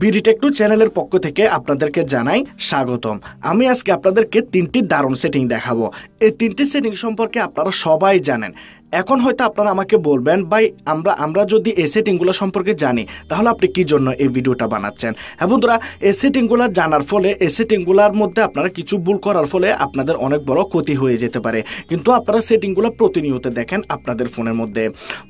বিডিটেকটু two চ্যানেলের পক্ষ থেকে আপনাদেরকে জানাই স্বাগতম আমি আজকে আপনাদেরকে তিনটি দারুণ সেটিং দেখাবো এই তিনটি সেটিং সম্পর্কে আপনারা সবাই জানেন এখন হয়তো আপনারা আমাকে বলবেন ভাই আমরা আমরা যদি এই সেটিংগুলো সম্পর্কে জানি তাহলে আপনি কি জন্য এই ভিডিওটা বানাচ্ছেন হ্যাঁ বন্ধুরা এই সেটিংগুলো জানার ফলে এই সেটিংগুলোর মধ্যে আপনারা কিছু ভুল করার ফলে আপনাদের অনেক বড় ক্ষতি হয়ে যেতে পারে কিন্তু আপনারা সেটিংগুলো প্রতিনিয়ত দেখেন আপনাদের ফোনের মধ্যে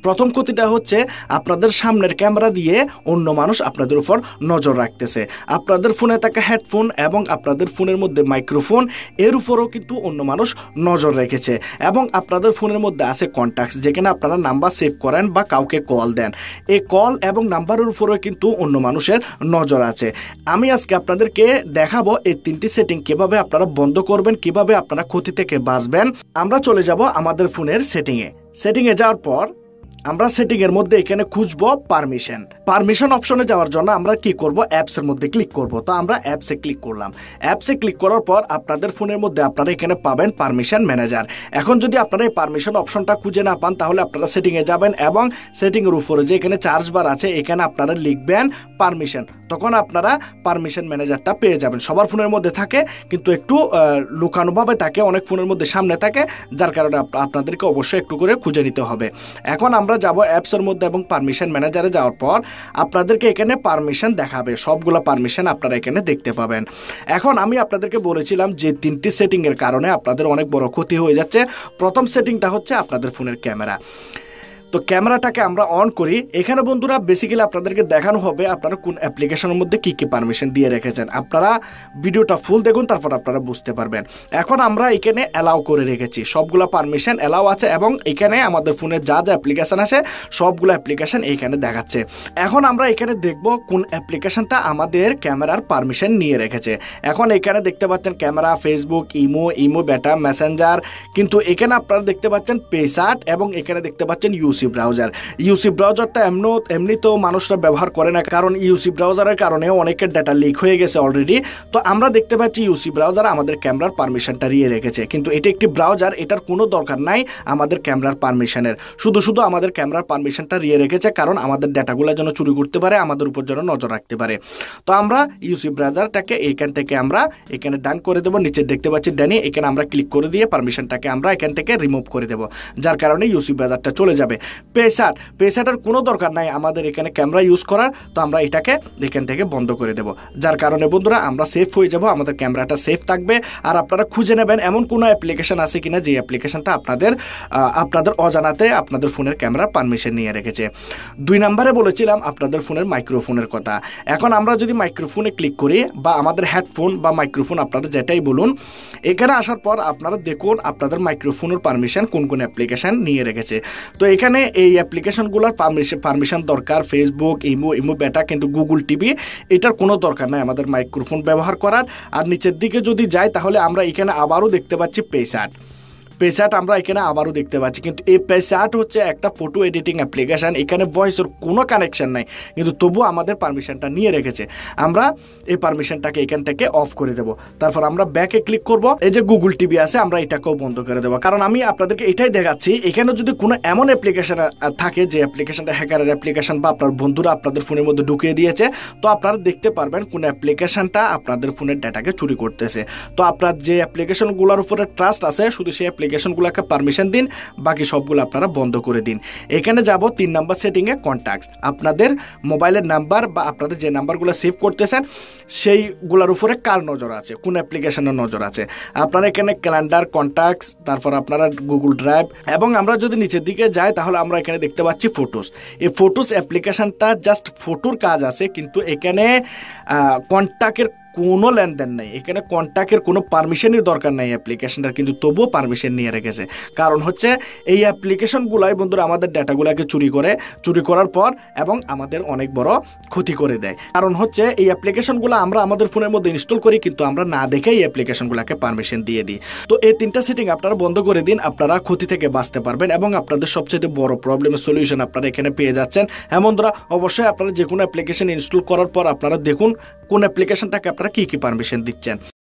প্রথম ক্ষতিটা হচ্ছে আপনাদের সামনের ক্যামেরা দিয়ে অন্য মানুষ আপনাদের উপর নজর রাখতেছে আপনাদের ফোনে থাকা হেডফোন এবং আপনাদের ফোনের মধ্যে মাইক্রোফোন এর উপরও কিন্তু অন্য মানুষ নজর রেখেছে এবং আপনাদের ফোনের মধ্যে আছে কন্ট কন্ট্যাক্টস যেখানে আপনারা নাম্বার সেভ করেন বা কাউকে কল দেন এই কল এবং নাম্বারের উপরেও কিন্তু অন্য মানুষের নজর আছে আমি আজকে আপনাদেরকে দেখাবো এই তিনটি সেটিং কিভাবে আপনারা বন্ধ করবেন কিভাবে আপনারা ক্ষতি থেকে বাঁচবেন আমরা চলে যাব আমাদের ফোনের সেটিংয়ে সেটিংয়ে যাওয়ার পর আমরা সেটিং এর মধ্যে এখানে খুঁজবো পারমিশন পারমিশন অপশনে যাওয়ার জন্য আমরা কি করব অ্যাপস এর মধ্যে ক্লিক করব তো আমরা অ্যাপস এ ক্লিক করলাম অ্যাপস এ ক্লিক করার পর আপনাদের ফোনের মধ্যে আপনারা এখানে পাবেন পারমিশন ম্যানেজার এখন যদি আপনারা এই পারমিশন অপশনটা খুঁজে না পান তাহলে আপনারা সেটিং এ যাবেন এবং সেটিং এর উপরে যে এখানে চার্জ বার আছে এখানে আপনারা লিখবেন পারমিশন তখন আপনারা পারমিশন ম্যানেজারটা পেয়ে যাবেন সবার ফোনের মধ্যে থাকে কিন্তু একটু লুকানোভাবে থাকে অনেক ফোনের মধ্যে সামনে থাকে যার কারণে আপনাদেরকে অবশ্যই একটু করে খুঁজে নিতে হবে এখন আমরা আমরা যাব অ্যাপসের মধ্যে এবং পারমিশন ম্যানেজারে যাওয়ার পর আপনাদেরকে এখানে পারমিশন দেখাবে সবগুলো পারমিশন আপনারা এখানে দেখতে পাবেন এখন আমি আপনাদেরকে বলেছিলাম যে তিনটি সেটিংয়ের কারণে আপনাদের অনেক বড় ক্ষতি হয়ে যাচ্ছে প্রথম সেটিংটা হচ্ছে আপনাদের ফোনের ক্যামেরা তো ক্যামেরাটাকে আমরা অন করি এখানে বন্ধুরা বেসিক্যালি আপনাদেরকে দেখানো হবে আপনারা কোন অ্যাপ্লিকেশনের মধ্যে কী কী পারমিশন দিয়ে রেখেছেন আপনারা ভিডিওটা ফুল দেখুন তারপর আপনারা বুঝতে পারবেন এখন আমরা এখানে অ্যালাউ করে রেখেছি সবগুলো পারমিশন অ্যালাউ আছে এবং এখানে আমাদের ফোনে যা যা অ্যাপ্লিকেশান আছে সবগুলো অ্যাপ্লিকেশান এইখানে দেখাচ্ছে এখন আমরা এখানে দেখব কোন অ্যাপ্লিকেশানটা আমাদের ক্যামেরার পারমিশন নিয়ে রেখেছে এখন এখানে দেখতে পাচ্ছেন camera Facebook imo imo beta messenger কিন্তু এখানে আপনারা দেখতে পাচ্ছেন পেসার্ট এবং এখানে দেখতে পাচ্ছেন ইউসি ইউসি ব্রাউজার ইউসি ব্রাউজারটা এমন এমনিতেও মানুষরা ব্যবহার করে না কারণ ইউসি ব্রাউজারের কারণে অনেকের ডাটা লিক হয়ে গেছে অলরেডি তো আমরা দেখতে পাচ্ছি ইউসি ব্রাউজার আমাদের ক্যামেরার পারমিশনটা রিয়ে রেখেছে কিন্তু এটি একটি ব্রাউজার এটার কোনো দরকার নাই আমাদের ক্যামেরার পারমিশনের শুধু শুধু আমাদের ক্যামেরার পারমিশনটা রিয়ে রেখেছে কারণ আমাদের ডাটাগুলো যেন চুরি করতে পারে আমাদের উপর যেন নজর রাখতে পারে তো আমরা ইউসি ব্রাউজারটাকে এখান থেকে আমরা এখানে ডান করে দেবো নিচের দেখতে পাচ্ছি ড্যানি এখানে আমরা ক্লিক করে দিয়ে পারমিশনটাকে আমরা এখান থেকে রিমুভ করে দেবো যার কারণে ইউসি ব্রাউজারটা চলে যাবে পেশাট পেশাটার কোনো দরকার নাই আমাদের এখানে ক্যামেরা ইউজ করার তো আমরা এটাকে এখান থেকে বন্ধ করে দেব যার কারণে বন্ধুরা আমরা সেফ হয়ে যাব আমাদের ক্যামেরাটা সেফ থাকবে আর আপনারা খুঁজে নেবেন এমন কোনো অ্যাপ্লিকেশান আছে কি না যে অ্যাপ্লিকেশানটা আপনাদের আপনাদের অজানাতে আপনাদের ফোনের ক্যামেরার পারমিশন নিয়ে রেখেছে দুই নম্বরে বলেছিলাম আপনাদের ফোনের মাইক্রোফোনের কথা এখন আমরা যদি মাইক্রোফোনে ক্লিক করি বা আমাদের হেডফোন বা মাইক্রোফোন আপনারা যেটাই বলুন এখানে আসার পর আপনারা দেখুন আপনাদের মাইক্রোফোনের পারমিশন কোন কোন অ্যাপ্লিকেশান নিয়ে রেখেছে তো এখানে এই অ্যাপ্লিকেশনগুলোর পারমিশন দরকার ফেসবুক ইমো ইমো বেটা কিন্তু গুগল টিভি এটার কোনো দরকার নাই আমাদের মাইক্রোফোন ব্যবহার করার আর নিচের দিকে যদি যাই তাহলে আমরা এখানে আবারও দেখতে পাচ্ছি পেসার্ট পেশাট আমরা এখানে আবারও দেখতে পাচ্ছি কিন্তু এই পেসাট হচ্ছে একটা ফটো এডিটিং অ্যাপ্লিকেশান এখানে ভয়েসের কোনো কানেকশান নাই কিন্তু তবু আমাদের পারমিশনটা নিয়ে রেখেছে আমরা এই পারমিশনটাকে এখান থেকে অফ করে দেব তারপর আমরা ব্যাকে ক্লিক করব এই যে গুগল টিভি আছে আমরা এটাকেও বন্ধ করে দেবো কারণ আমি আপনাদেরকে এটাই দেখাচ্ছি এখানে যদি কোনো এমন অ্যাপ্লিকেশান থাকে যে অ্যাপ্লিকেশানটা হ্যাকারের অ্যাপ্লিকেশান বা আপনার বন্ধুরা আপনাদের ফোনের মধ্যে ঢুকিয়ে দিয়েছে তো আপনারা দেখতে পারবেন কোন অ্যাপ্লিকেশানটা আপনাদের ফোনের ডেটাকে চুরি করতেছে তো আপনার যে অ্যাপ্লিকেশনগুলোর উপরে ট্রাস্ট আছে শুধু সেই অ্যাপ্লিকেশনগুলোকে পারমিশন দিন বাকি সবগুলো আপনারা বন্ধ করে দিন এখানে যাব তিন নাম্বার সেটিংয়ে কন্ট্যাক্টস আপনাদের মোবাইলের নাম্বার বা আপনাদের যে নাম্বারগুলো সেভ করতেছেন সেইগুলোর উপরে কার নজর আছে কোন অ্যাপ্লিকেশনের নজর আছে আপনারা এখানে ক্যালেন্ডার কন্ট্যাক্টস তারপর আপনারা গুগল ড্রাইভ এবং আমরা যদি নিচের দিকে যাই তাহলে আমরা এখানে দেখতে পাচ্ছি ফটোস এই ফটোস অ্যাপ্লিকেশনটা জাস্ট ফটোর কাজ আছে কিন্তু এখানে কন্ট্যাক্টের কোনো লেনদেন নেই এখানে কন্ট্যাক্টের কোনো পারমিশনের দরকার নেই অ্যাপ্লিকেশনটার কিন্তু তবুও পারমিশন নিয়ে রেখেছে কারণ হচ্ছে এই অ্যাপ্লিকেশনগুলাই বন্ধুরা আমাদের ডেটাগুলোকে চুরি করে চুরি করার পর এবং আমাদের অনেক বড় ক্ষতি করে দেয় কারণ হচ্ছে এই অ্যাপ্লিকেশনগুলো আমরা আমাদের ফোনের মধ্যে ইনস্টল করি কিন্তু আমরা না দেখে এই অ্যাপ্লিকেশনগুলোকে পারমিশন দিয়ে দিই তো এই তিনটা সেটিং আপনারা বন্ধ করে দিন আপনারা ক্ষতি থেকে বাঁচতে পারবেন এবং আপনাদের সবচেয়ে বড় প্রবলেমের সলিউশন আপনারা এখানে পেয়ে যাচ্ছেন এমন হ্যাঁ ধরা অবশ্যই আপনারা যে কোনো অ্যাপ্লিকেশন ইনস্টল করার পর আপনারা দেখুন কোন অ্যাপ্লিকেশনটাকে আপনারা কী কী পারমিশন দিচ্ছেন